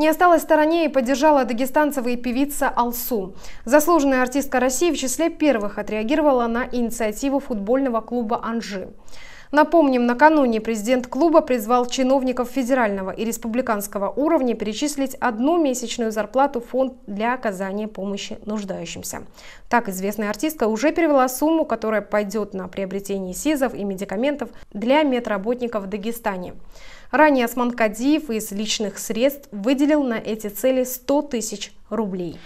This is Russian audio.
Не осталась в стороне и поддержала дагестанцева певица Алсу. Заслуженная артистка России в числе первых отреагировала на инициативу футбольного клуба «Анжи». Напомним, накануне президент клуба призвал чиновников федерального и республиканского уровня перечислить одну месячную зарплату в фонд для оказания помощи нуждающимся. Так, известная артистка уже перевела сумму, которая пойдет на приобретение СИЗов и медикаментов для медработников в Дагестане. Ранее Осман Кадиев из личных средств выделил на эти цели 100 тысяч рублей.